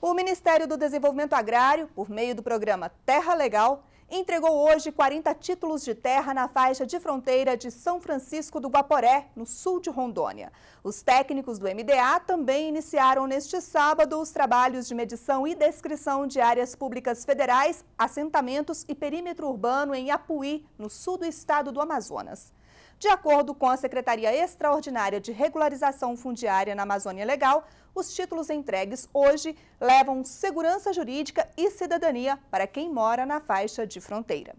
O Ministério do Desenvolvimento Agrário, por meio do programa Terra Legal, entregou hoje 40 títulos de terra na faixa de fronteira de São Francisco do Guaporé, no sul de Rondônia. Os técnicos do MDA também iniciaram neste sábado os trabalhos de medição e descrição de áreas públicas federais, assentamentos e perímetro urbano em Apuí, no sul do estado do Amazonas. De acordo com a Secretaria Extraordinária de Regularização Fundiária na Amazônia Legal, os títulos entregues hoje levam segurança jurídica e cidadania para quem mora na faixa de fronteira.